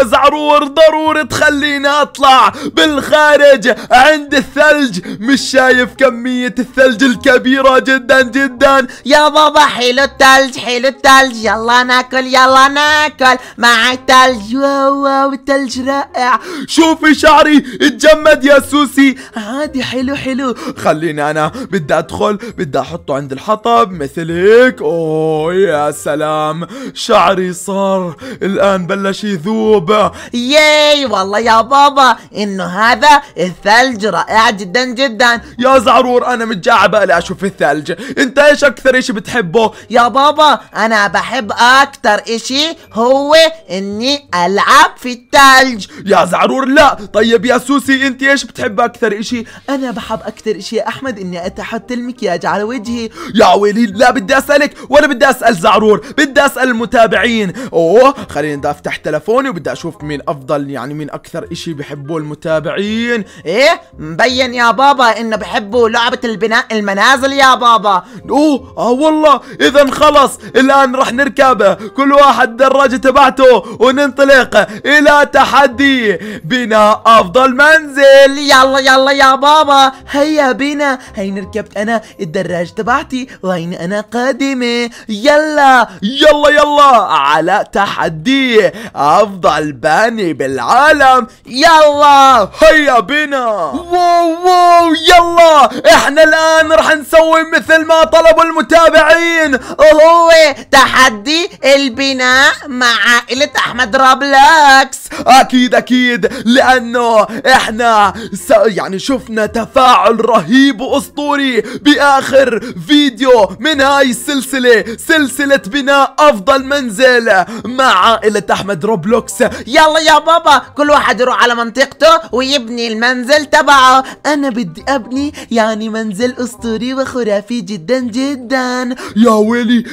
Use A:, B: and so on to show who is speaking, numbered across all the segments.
A: يا زعرور ضروري تخليني اطلع بالخارج عند الثلج مش شايف كمية الثلج الكبيرة جدا جدا
B: يا بابا حلو الثلج حلو الثلج يلا ناكل يلا ناكل
A: مع الثلج واو واو الثلج رائع شوفي شعري اتجمد يا سوسي عادي حلو حلو خليني انا بدي ادخل بدي احطه عند الحطب مثل هيك اوه يا سلام شعري صار الان بلش يذوب بابا ياي والله يا بابا انه هذا الثلج رائع جدا جدا يا زعرور انا متجاعة بالي اشوف الثلج انت ايش اكثر اشي بتحبه يا بابا انا بحب اكثر اشي هو اني العب في الثلج يا زعرور لا طيب يا سوسي انت ايش بتحب اكثر اشي انا بحب اكثر اشي يا احمد اني اتحط المكياج على وجهي يا ويلي لا بدي اسالك ولا بدي اسال زعرور بدي اسال المتابعين اوه خليني بدي افتح تلفوني وبدي اشوف مين افضل يعني مين اكثر اشي بحبوه المتابعين ايه مبين يا بابا انه بحبوا لعبة البناء المنازل يا بابا اوه اه والله اذا خلص الان رح نركبه كل واحد دراجة تبعته وننطلق الى تحدي بناء افضل منزل يلا يلا يا بابا هيا بنا هيني ركبت انا الدراجة تبعتي وهيني انا قادمة يلا يلا يلا على تحدي افضل الباني بالعالم يلا هيا بنا واو واو يلا احنا الان رح نسوي مثل ما طلبوا المتابعين وهو تحدي البناء مع عائلة احمد رابلاكس اكيد اكيد لانه احنا س... يعني شفنا تفاعل رهيب واسطوري باخر فيديو من هاي السلسلة سلسلة بناء افضل منزل مع عائلة احمد روبلوكس يلا يا بابا كل واحد يروح على منطقته ويبني المنزل تبعه انا بدي ابني يعني منزل اسطوري وخرافي جدا جدا يا ويلي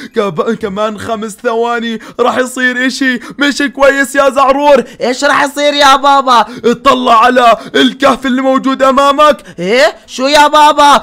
A: كمان خمس ثواني راح يصير اشي مش كويس يا زعرور ايش راح يصير يا بابا اطلع على الكهف اللي موجود امامك ايه شو يا بابا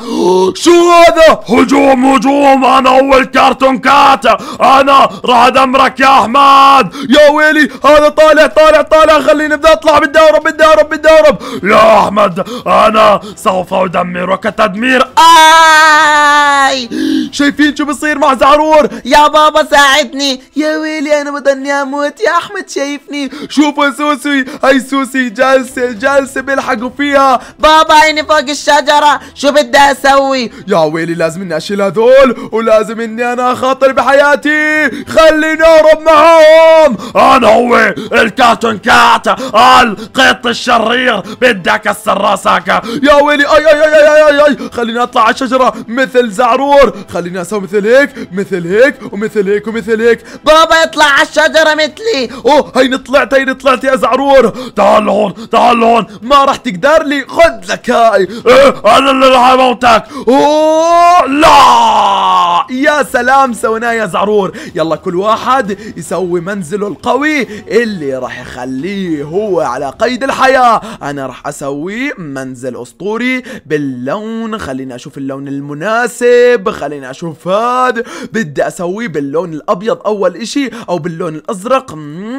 A: شو هذا هجوم هجوم انا اول كارتون كات انا راح ادمرك يا احمد يا ويلي هذا طالع طالع طالع خليني بدي اطلع بدي اهرب بدي اهرب بدي اهرب يا احمد انا سوف ادمرك تدمير اي شايفين شو بصير مع زعرور يا بابا ساعدني يا ويلي انا بدني اموت يا احمد شايفني شوفوا سوسي هي سوسي جالسه جالسه بيلحقوا فيها بابا عيني فوق الشجره شو بدي اسوي يا ويلي لازم اني اشيل هذول ولازم اني انا اخاطر بحياتي خليني اهرب معاهم انا هو كارتون كات القط الشرير بدك كسر راسك يا ويلي اي اي اي اي اي, أي. خليني اطلع على الشجره مثل زعرور خليني اسوي مثل هيك مثل هيك ومثل هيك ومثل هيك بابا اطلع على الشجره مثلي اوه هيني طلعت هيني طلعت يا زعرور تعال هون تعال هون ما راح تقدر لي خذ لك هاي اه انا اللي راح اموتك اوه لا يا سلام سويناه يا زعرور يلا كل واحد يسوي منزله القوي اللي راح يخليه هو على قيد الحياة انا راح اسوي منزل اسطوري باللون خليني اشوف اللون المناسب خليني اشوف هذا بدي اسويه باللون الابيض اول اشي او باللون الازرق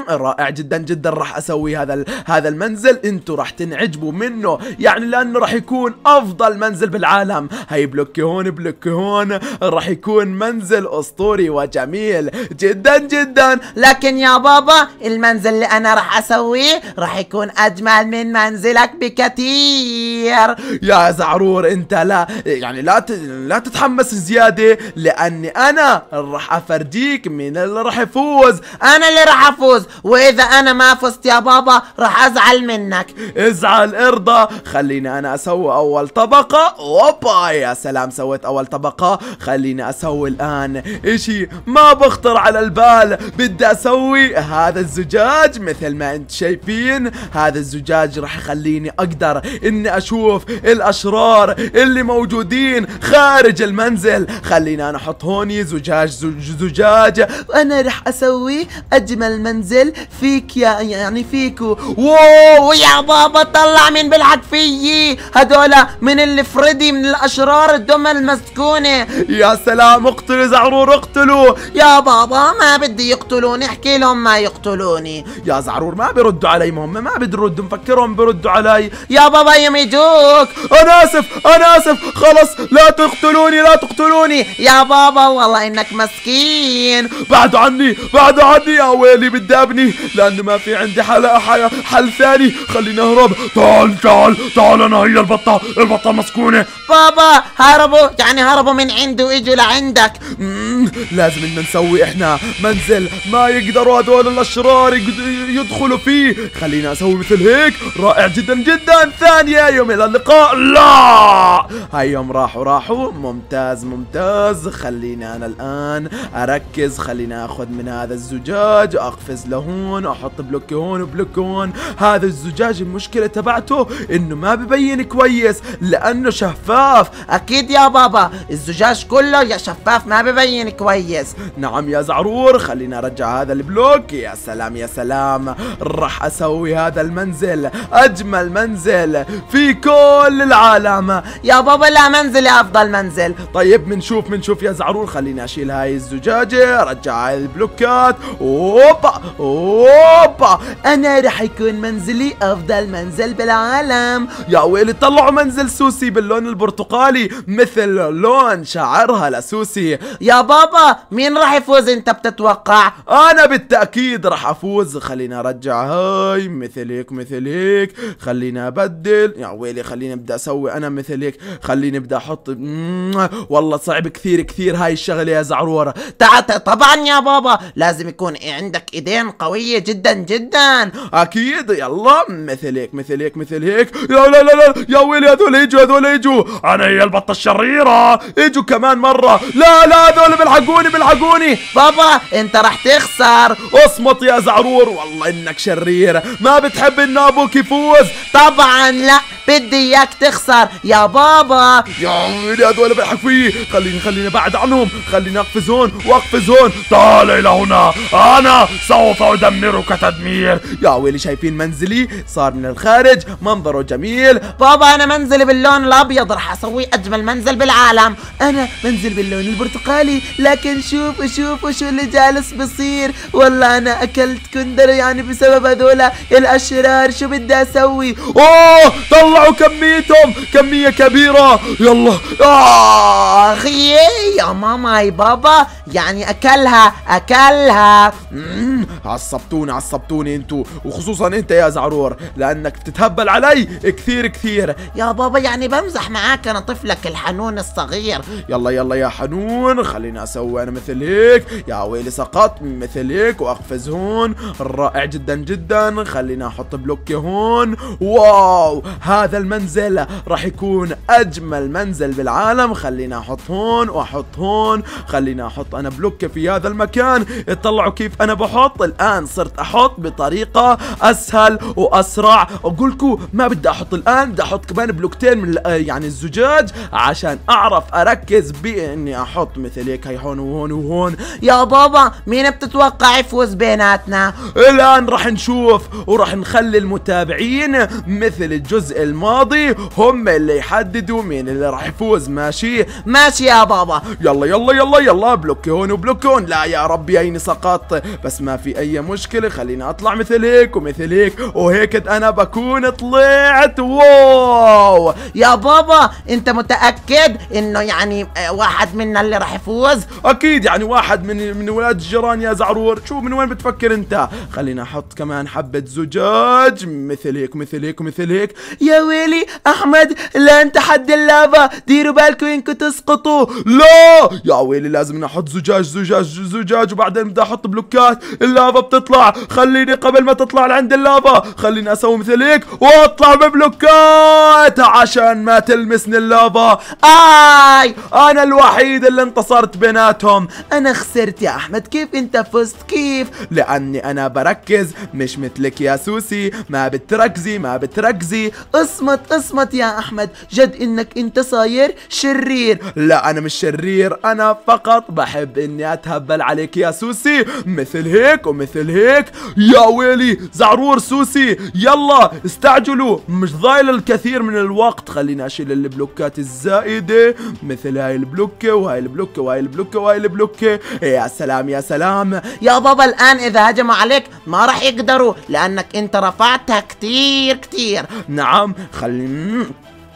A: رائع جدا جدا راح اسوي هذا هذا المنزل انتوا راح تنعجبوا منه يعني لانه راح يكون افضل منزل بالعالم هاي بلوكي هون بلوكي هون راح يكون منزل اسطوري وجميل جدا جدا لكن يا بابا المنزل اللي انا راح اسويه راح يكون اجمل من منزلك
B: بكثير
A: يا زعرور انت لا يعني لا ت... لا تتحمس زياده لاني انا راح افرجيك مين اللي راح يفوز انا اللي راح افوز واذا انا ما فزت يا بابا راح ازعل منك ازعل ارضى خليني انا اسوي اول طبقه اوبا يا سلام سويت اول طبقه خليني اسوي الان اشي ما بخطر على البال بدي اسوي هذا الزجاج مثل ما انت شايفين هذا الزجاج راح يخليني اقدر اني اشوف الاشرار اللي موجودين خارج المنزل خليني انا احط هوني زجاج زج زجاج انا راح اسوي اجمل منزل
B: فيك يا يعني فيك واو يا بابا طلع من بيلعب فيي هذولا من اللي فردي من الاشرار الدم المسكونه
A: يا سلام اقتلوا زعرور اقتلوا يا بابا ما بدي يقتلوني احكي لهم ما يقتلوني يا يا زعرور ما بيردوا علي ما هم ما بيردوا مفكرهم بيردوا علي يا بابا يميتوك انا اسف انا اسف خلص لا تقتلوني لا تقتلوني يا بابا والله انك مسكين بعد عني بعد عني يا ويلي بدي ابني لانه ما في عندي حل حل, حل ثاني خليني اهرب تعال تعال تعال انا هي البطه البطه مسكونه
B: بابا هربوا يعني هربوا من عندي واجوا
A: لعندك لازم بدنا نسوي احنا منزل ما يقدروا هذول الاشرار يقدروا يدخل فيه خلينا اسوي مثل هيك رائع جدا جدا ثانية يوم الى اللقاء لا هاي يوم راحوا راحوا ممتاز ممتاز خلينا انا الان اركز خلينا اخذ من هذا الزجاج اقفز لهون احط بلوك هون وبلوك هون هذا الزجاج المشكلة تبعته انه ما ببين كويس لانه شفاف اكيد يا بابا الزجاج كله يا شفاف ما ببين كويس نعم يا زعرور خلينا ارجع هذا البلوك يا سلام يا سلام الأيام راح أسوي هذا المنزل أجمل منزل في كل العالم يا بابا لا منزلي أفضل منزل طيب منشوف منشوف يا زعرور خليني أشيل هاي الزجاجة رجع البلوكات أوبا أوبا أنا راح يكون منزلي أفضل منزل بالعالم يا ويلي طلعوا منزل سوسي باللون البرتقالي مثل لون شعرها لسوسي يا بابا مين راح يفوز أنت بتتوقع أنا بالتأكيد راح أفوز خلي خلينا ارجع هاي مثل هيك مثل هيك خلينا ابدل يا ويلي خليني ابدا اسوي انا مثل هيك خليني ابدا احط والله صعب كثير كثير هاي الشغله يا زعروره تعت طبعا يا بابا لازم يكون عندك ايدين قويه جدا جدا اكيد يلا مثل هيك مثل هيك مثل هيك يا لا لا لا يا ويلي هذول اجوا هذول اجوا انا هي البطه الشريره اجوا كمان مره لا لا هذول بيلحقوني بيلحقوني بابا انت راح تخسر اصمت يا زعرور والله انك شرير ما بتحب ان ابوك يفوز طبعا لا بدي اياك تخسر يا بابا يا عمي هذول بيحكوا فيي خليني خليني ابعد عنهم خليني اقفز هون واقفز هون تعال الى هنا انا سوف ادمرك تدمير يا ويلي شايفين منزلي صار من الخارج منظره جميل بابا انا منزلي باللون الابيض راح اسوي اجمل منزل بالعالم انا منزل باللون
B: البرتقالي لكن شوفوا شوفوا شو اللي جالس بصير والله انا اكلت كندري
A: يعني بسبب هذول الاشرار شو بدي اسوي اوه طلعوا كميتهم كميه كبيره يلا آه
B: اخي يا ماما يا بابا يعني اكلها اكلها
A: عصبتوني عصبتوني انتوا وخصوصا انت يا زعرور لانك بتتهبل علي كثير كثير
B: يا بابا يعني بمزح معاك انا طفلك الحنون الصغير
A: يلا يلا يا حنون خليني اسوي انا مثل هيك يا ويلي سقط مثل هيك واقفز هون رائع جدا جدا خلينا احط بلوك هون واو هذا المنزل راح يكون اجمل منزل بالعالم خلينا احط هون واحط هون خلينا احط انا بلوك في هذا المكان اطلعوا كيف انا بحط الان صرت احط بطريقة اسهل واسرع اقول لكم ما بدي احط الان بدي احط كمان بلوكتين من آه، يعني الزجاج عشان اعرف اركز باني احط مثل هيك هي هون وهون وهون يا بابا مين بتتوقع
B: يفوز بيناتنا
A: والآن راح نشوف وراح نخلي المتابعين مثل الجزء الماضي هم اللي يحددوا مين اللي راح يفوز ماشي ماشي يا بابا يلا يلا يلا يلا بلوك هون وبلوك هون لا يا ربي هيني سقطت بس ما في أي مشكلة خليني أطلع مثل هيك ومثل هيك وهيك أنا بكون طلعت واو يا بابا أنت متأكد إنه يعني آه، واحد منا اللي راح يفوز أكيد يعني واحد من من ولاد الجيران يا زعرور شو من وين بتفكر أنت خلي خلينا احط كمان حبة زجاج مثل هيك مثل هيك مثل هيك يا ويلي احمد انت حد اللافا ديروا بالكم انكم تسقطوا لا يا ويلي لازم نحط زجاج زجاج زجاج وبعدين بدي احط بلوكات اللافا بتطلع خليني قبل ما تطلع لعند اللافا خليني اسوي مثل هيك واطلع ببلوكات عشان ما تلمسني اللافا اي انا الوحيد اللي انتصرت بيناتهم انا خسرت يا احمد كيف انت فزت كيف لاني انا بركت ركز مش مثلك يا سوسي ما بتركزي ما بتركزي اصمت اصمت يا احمد جد انك انت صاير شرير لا انا مش شرير انا فقط بحب اني اتهبل عليك يا سوسي مثل هيك ومثل هيك يا ويلي زعرور سوسي يلا استعجلوا مش ضايل الكثير من الوقت خلينا اشيل البلوكات الزائده مثل هاي البلوكه وهاي البلوكه وهاي البلوكه وهاي البلوكه يا سلام يا سلام يا بابا الان اذا هجموا عليك ما راح يقدروا لانك انت رفعتها كتير كتير نعم خلي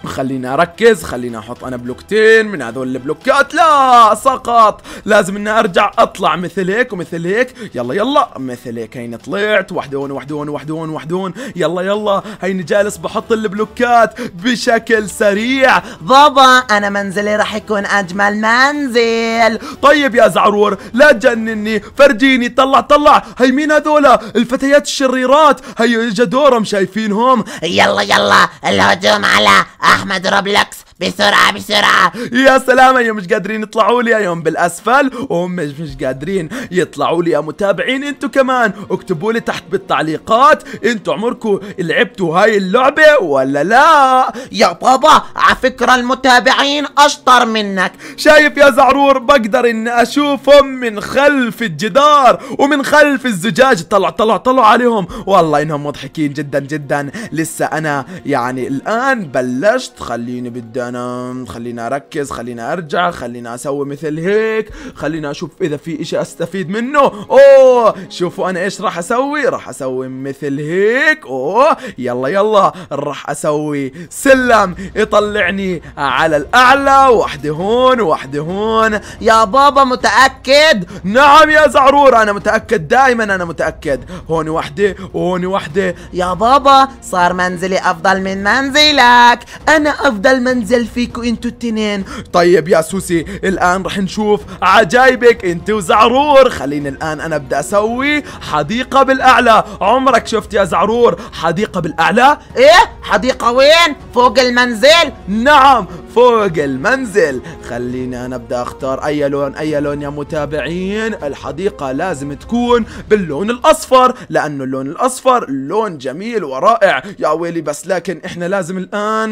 A: خليني اركز خليني احط انا بلوكتين من هذول البلوكات لا سقط لازم اني ارجع اطلع مثل هيك ومثل هيك يلا يلا مثل هيك هيني طلعت وحدون وحدون وحدون وحدون يلا يلا هيني جالس بحط البلوكات بشكل سريع بابا انا منزلي راح يكون اجمل منزل طيب يا زعرور لا تجنني فرجيني طلع طلع هي مين هذولا الفتيات الشريرات هي اجا دورهم شايفينهم يلا يلا الهجوم على احمد روبلوكس بسرعة بسرعة يا سلام يا مش قادرين يطلعوا لي يوم بالأسفل وهم مش قادرين يطلعوا لي يا متابعين انتوا كمان اكتبوا لي تحت بالتعليقات انتوا عمركم لعبتوا هاي اللعبة ولا لا يا بابا على فكرة المتابعين أشطر منك شايف يا زعرور بقدر اني اشوفهم من خلف الجدار ومن خلف الزجاج طلع طلع طلع عليهم والله انهم مضحكين جدا جدا لسه انا يعني الان بلشت خليني بدي انام خليني اركز خليني ارجع خليني اسوي مثل هيك خليني اشوف اذا في اشي استفيد منه اوه شوفوا انا ايش راح اسوي راح اسوي مثل هيك اوه يلا يلا راح اسوي سلم يطلعني على الاعلى واحدة هون واحدة هون يا بابا متأكد نعم يا زعرور انا متأكد دايما انا متأكد هون واحدة وهون واحدة يا بابا صار منزلي افضل من منزلك انا افضل منزل هل فيكوا انتوا التنين طيب يا سوسي الان رح نشوف عجايبك انت وزعرور خليني الان انا بدي اسوي حديقة بالاعلى عمرك شفت يا زعرور حديقة بالاعلى ايه حديقة وين فوق المنزل نعم فوق المنزل خليني انا ابدا اختار اي لون اي لون يا متابعين الحديقه لازم تكون باللون الاصفر لانه اللون الاصفر لون جميل ورائع يا ويلي بس لكن احنا لازم الان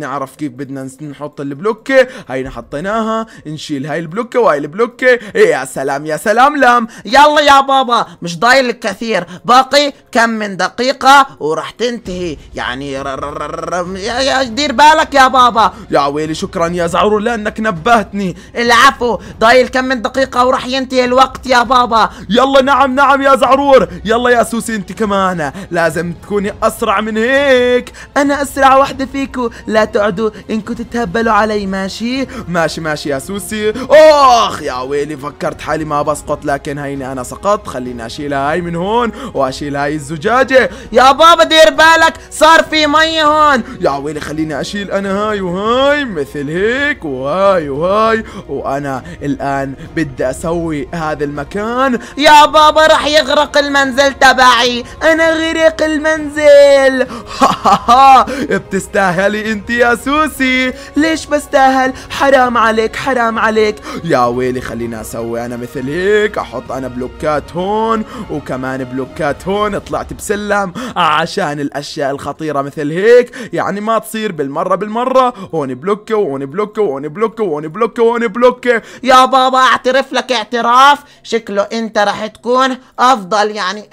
A: نعرف كيف بدنا نحط البلوكه هينا حطيناها نشيل هاي البلوكه وهاي البلوكه إيه، يا سلام يا سلام لام يلا يا بابا مش ضايل كثير باقي كم من دقيقه وراح تنتهي يعني دير بالك يا بابا يا ويلي شكرا يا زعرو لانك نبهتني العفو ضايل كم من دقيقه وراح ينتهي الوقت يا بابا يلا نعم نعم يا زعرور يلا يا سوسي انت كمان لازم تكوني اسرع من هيك انا اسرع وحده فيكو لا تعدوا انكم تتهبلوا علي ماشي ماشي ماشي يا سوسي اخ يا ويلي فكرت حالي ما بسقط لكن هيني انا سقطت خليني اشيل هاي من هون واشيل هاي الزجاجة يا بابا دير بالك صار في مي هون يا ويلي خليني اشيل انا هاي وهاي مثل هيك وهاي وهاي وانا الان بدي اسوي هذا المكان
B: يا بابا رح يغرق المنزل تبعي
A: انا غرق المنزل ها ها ها بتستاهلي انت يا سوسي ليش بستاهل حرام عليك حرام عليك يا ويلي خليني اسوي انا مثل هيك احط انا بلوكات هون وكمان بلوكات هون طلعت بسلم عشان الاشياء الخطيره مثل هيك يعني ما تصير بالمره بالمره هون بلوكه وهون بلوكه وهون بلوكه وهون بلوكه وهون بلوك يا بابا اعترف لك اعتراف شكله انت راح تكون افضل يعني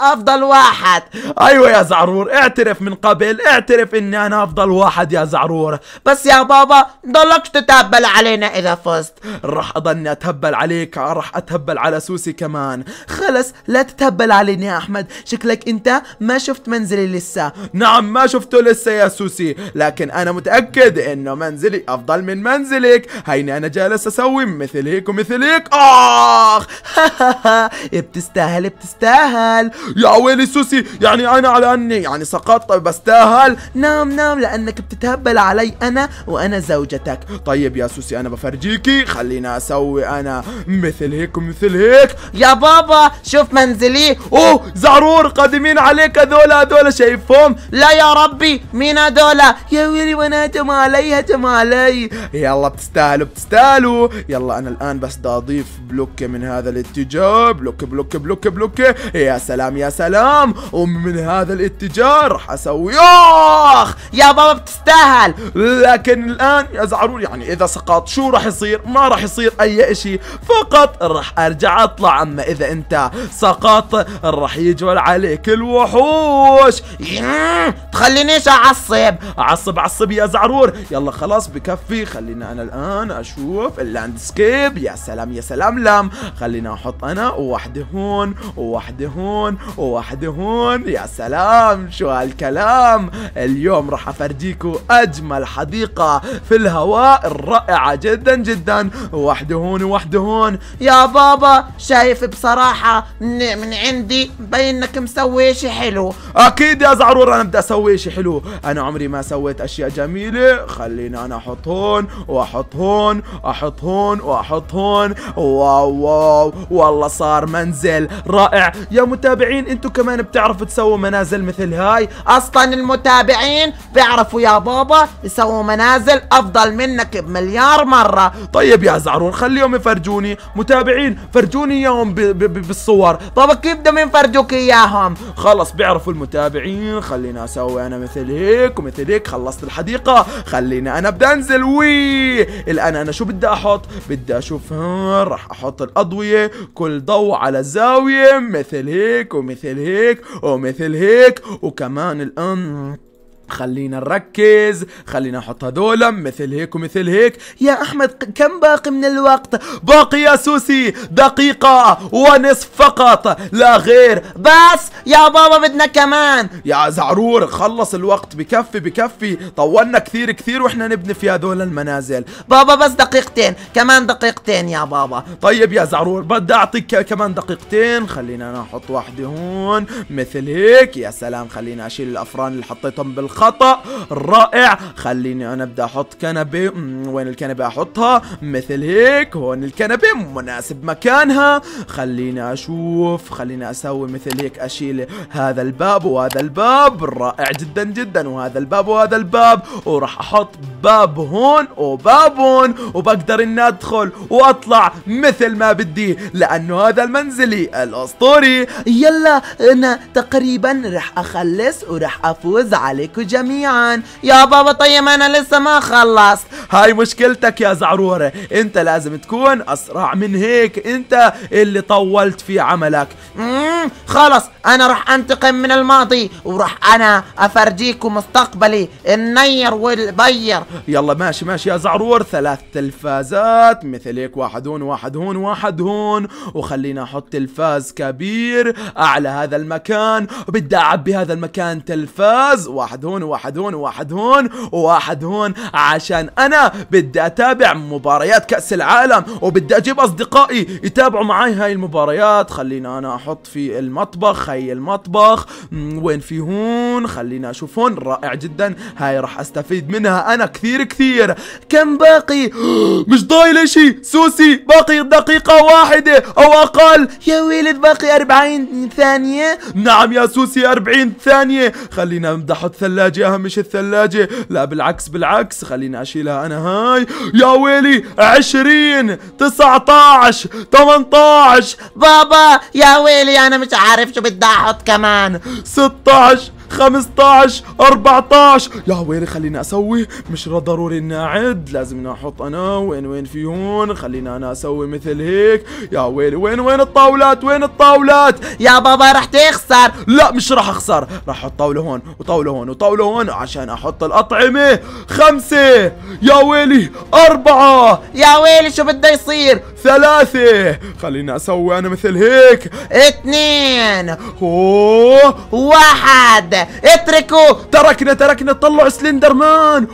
A: افضل واحد ايوه يا زعرور اعترف من قبل اعترف اني انا افضل واحد يا زعرور بس يا بابا ضلك تتهبل علينا إذا فزت راح أضلني أتهبل عليك راح أتهبل على سوسي كمان خلص لا تتهبل علينا يا أحمد شكلك أنت ما شفت منزلي لسه نعم ما شفته لسه يا سوسي لكن أنا متأكد إنه منزلي أفضل من منزلك هيني أنا جالس أسوي مثل هيك ومثل هيك آخ بتستاهل بتستاهل يا ويلي سوسي يعني أنا على أني يعني سقطت بستاهل نعم نعم لأنك بتتهبل علي أنا وأنا زوجتك طيب يا سوسي أنا بفرجيكي خلينا أسوي أنا مثل هيك ومثل هيك يا بابا شوف منزلي أوه زعرور قادمين عليك هذول هذول شايفهم لا يا ربي مين هذول يا ويلي وانا علي يا علي يلا بتستاهلوا بتستاهلوا يلا أنا الآن بس بدي أضيف بلوك من هذا الاتجاه بلوك بلوك بلوك بلوك يا سلام يا سلام ومن هذا الاتجاه راح أسوي آخ يا بابا بتستاهل لا لكن الآن يزعلون يعني إذا سقط شو راح يصير ما راح يصير أي إشي فقط راح أرجع أطلع أما إذا أنت سقط راح يجول عليك الوحوش تخلينيش أعصب أعصب عصب يا زعرور يلا خلاص بكفي خلينا أنا الآن أشوف اللاندسكيب يا سلام يا سلام لام خلينا أحط أنا واحدة هون واحدة هون واحدة هون يا سلام شو هالكلام اليوم راح أفرجيكوا أجمل حديقة موسيقى في الهواء الرائعة جدا جدا وحدهون وحدهون
B: يا بابا شايف بصراحة من عندي بينك مسوي شي حلو
A: اكيد يا زعرور انا بدي اسوي شي حلو انا عمري ما سويت اشياء جميلة خلينا انا احط هون واحط هون احط هون واحط هون واو واو والله صار منزل رائع يا متابعين انتو كمان بتعرفوا تسووا منازل مثل هاي اصلا المتابعين بيعرفوا يا بابا يسووا منازل افضل منك بمليار مرة طيب يا زعرور خليهم يفرجوني متابعين فرجوني اياهم بالصور طب كيف بدهم يفرجوك اياهم خلص بيعرفوا المتابعين خلينا اسوي انا مثل هيك ومثل هيك خلصت الحديقة خلينا انا بدي انزل وي الان انا شو بدي احط بدي اشوف هون راح احط الاضوية كل ضوء على زاوية مثل هيك ومثل هيك ومثل هيك وكمان الان خلينا نركز خلينا نحط هذولا مثل هيك ومثل هيك يا احمد كم باقي من الوقت باقي يا سوسي دقيقة ونصف فقط لا غير بس يا بابا بدنا كمان يا زعرور خلص الوقت بكفي بكفي طولنا كثير كثير واحنا نبني في هذول المنازل بابا بس دقيقتين كمان دقيقتين يا بابا طيب يا زعرور بدي اعطيك كمان دقيقتين خلينا نحط واحدة هون مثل هيك يا سلام خلينا اشيل الافران اللي حطيتهم بال الخطأ رائع خليني انا ابدأ احط كنبة وين الكنبة احطها مثل هيك هون الكنبة مناسب مكانها خليني اشوف خليني اسوي مثل هيك اشيل هذا الباب وهذا الباب رائع جدا جدا وهذا الباب وهذا الباب وراح احط باب هون وباب هون وبقدر اني ادخل واطلع مثل ما بدي لانه هذا المنزلي الاسطوري يلا انا تقريبا رح اخلص ورح افوز عليكم جميعا يا بابا طيب انا لسه ما خلصت هاي مشكلتك يا زعرورة انت لازم تكون اسرع من هيك انت اللي طولت في عملك خلص انا راح انتقم
B: من الماضي وراح انا افرجيكم مستقبلي النير والبير
A: يلا ماشي ماشي يا زعرور ثلاث تلفازات مثلك واحد هون واحد هون واحد هون وخلينا احط تلفاز كبير اعلى هذا المكان وبدي اعبي هذا المكان تلفاز واحد هون واحد هون واحد هون وواحد هون عشان انا بدي اتابع مباريات كاس العالم وبدي اجيب اصدقائي يتابعوا معي هاي المباريات خلينا انا احط في المطبخ هي المطبخ وين في هون خلينا اشوف هون رائع جدا هاي راح استفيد منها انا كثير كثير كم باقي مش ضايل شيء سوسي باقي دقيقة واحدة او اقل يا ولد باقي 40 ثانية نعم يا سوسي 40 ثانية خلينا امدح الثلاجة شيء الثلاجة لا بالعكس بالعكس خلينا اشيلها انا هاي يا ويلي 20 19 18 بابا يا ويلي انا مش عارف شو بدي احط كمان 16 15 14 يا ويلي خليني اسوي مش ضروري اني اعد لازم احط انا وين وين في هون خليني انا اسوي مثل هيك يا ويلي وين وين الطاولات وين الطاولات يا بابا رح تخسر لا مش رح اخسر رح احط طاوله هون وطاوله هون وطاوله هون عشان احط الاطعمه خمسه يا ويلي اربعه يا ويلي شو بده يصير ثلاثه خليني اسوي انا مثل هيك اثنين واحد اتركوا تركنا تركنا طلعوا سلندر مان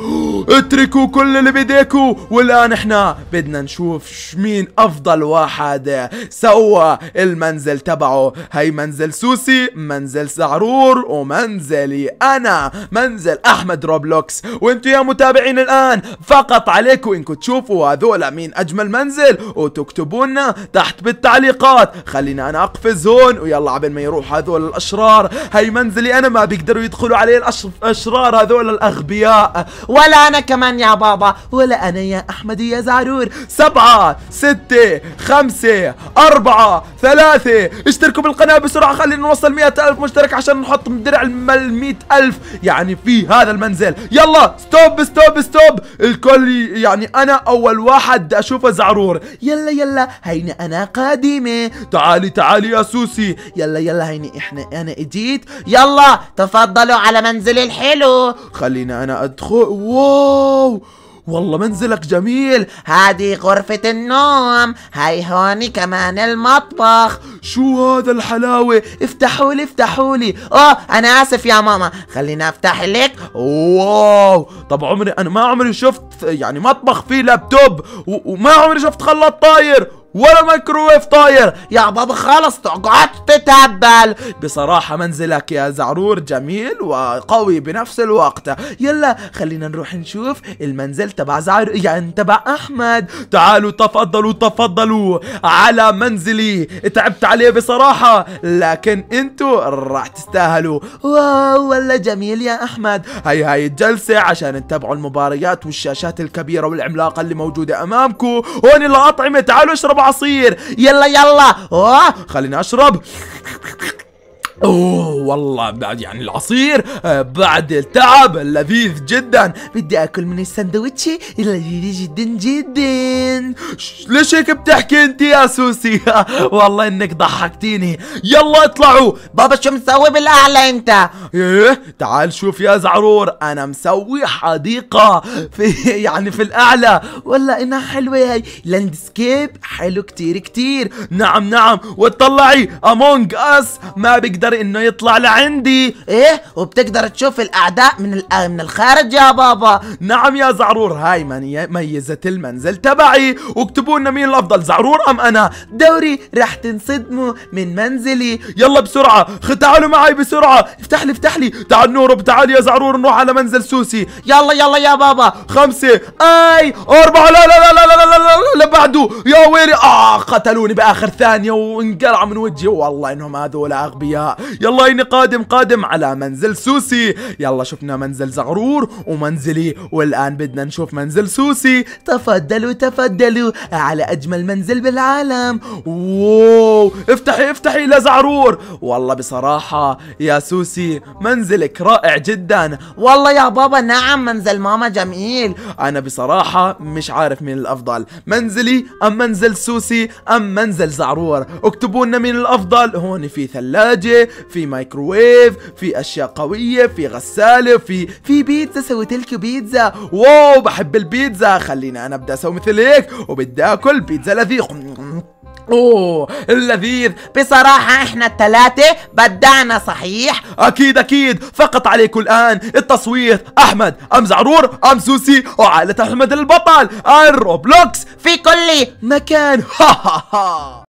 A: اتركوا كل اللي بيديكوا والان احنا بدنا نشوف مين افضل واحد سوى المنزل تبعه هي منزل سوسي منزل سعرور ومنزلي انا منزل احمد روبلوكس وانتوا يا متابعين الان فقط عليكم انكم تشوفوا هذول مين اجمل منزل وتكتبوا لنا تحت بالتعليقات خلينا انا اقفز هون ويلا عبين ما يروح هذول الاشرار هي منزلي انا ما بيقدروا يدخلوا علي الاشرار هذول الاغبياء ولا انا كمان يا بابا ولا انا يا احمد يا زعرور سبعة ستة خمسة أربعة ثلاثة اشتركوا بالقناة بسرعة خلينا نوصل مئة ألف مشترك عشان نحط درع مئة ألف يعني في هذا المنزل يلا ستوب ستوب ستوب الكل يعني أنا أول واحد أشوفه زعرور يلا يلا هيني أنا قادمة تعالي تعالي يا سوسي يلا يلا هيني إحنا أنا إجيت يلا تفضلوا على منزلي الحلو خليني انا ادخل واو والله منزلك جميل هذه غرفة النوم هاي
B: هوني كمان المطبخ شو هذا الحلاوة افتحوا لي افتحوا لي
A: اه انا اسف يا ماما خليني افتح لك واو طب عمري انا ما عمري شفت يعني مطبخ فيه لابتوب وما عمري شفت خلاط طاير ولا مايكروويف طاير يا بابا خلص تقعد تتهبل بصراحة منزلك يا زعرور جميل وقوي بنفس الوقت يلا خلينا نروح نشوف المنزل تبع زعرور يعني تبع احمد تعالوا تفضلوا تفضلوا على منزلي تعبت عليه بصراحة لكن انتوا راح تستاهلوا واو والله جميل يا احمد هاي هاي الجلسة عشان تتابعوا المباريات والشاشات الكبيرة والعملاقة اللي موجودة امامكم هون الاطعمة تعالوا اشربوا عصير يلا يلا اه خليني اشرب اوه والله بعد يعني العصير آه، بعد التعب لذيذ جدا بدي اكل من الساندويتش اللذيذ جدا جدا ليش هيك بتحكي انت يا سوسي والله انك ضحكتيني يلا اطلعوا بابا شو مسوي بالاعلى انت ايه تعال شوف يا زعرور انا مسوي حديقة في يعني في الاعلى والله انها حلوة هاي لاندسكيب حلو كتير كتير نعم نعم وتطلعي امونج اس ما بقدر بيقدر انه يطلع لعندي ايه وبتقدر تشوف الاعداء من آه، من الخارج يا بابا نعم يا زعرور هاي ميزة المنزل تبعي واكتبوا لنا مين الافضل زعرور ام انا دوري رح تنصدموا من منزلي يلا بسرعة تعالوا معي بسرعة افتح لي افتح لي تعال نهرب تعال يا زعرور نروح على منزل سوسي يلا يلا يا بابا خمسة اي اربعة لا لا لا لا لا لا, لا, لا بعده يا ويلي اه قتلوني باخر ثانية وانقلع من وجهي والله انهم هذول اغبياء يلا إني قادم قادم على منزل سوسي يلا شفنا منزل زغرور ومنزلي والآن بدنا نشوف منزل سوسي تفضلوا تفضلوا على أجمل منزل بالعالم واو افتحي افتحي لزعرور والله بصراحة يا سوسي منزلك رائع جدا والله يا بابا نعم منزل ماما جميل أنا بصراحة مش عارف مين الأفضل منزلي أم منزل سوسي أم منزل زعرور اكتبوا لنا مين الأفضل هون في ثلاجة في مايكروويف في اشياء قويه في غساله في في بيتزا سويت لك بيتزا واو بحب البيتزا خليني انا ابدا اسوي مثل هيك وبدي اكل بيتزا لذيذ اوه اللذيذ بصراحة احنا الثلاثة بدعنا صحيح اكيد اكيد فقط عليكم الان التصويت احمد ام زعرور ام سوسي وعائلة احمد البطل الروبلوكس في كل مكان ها ها ها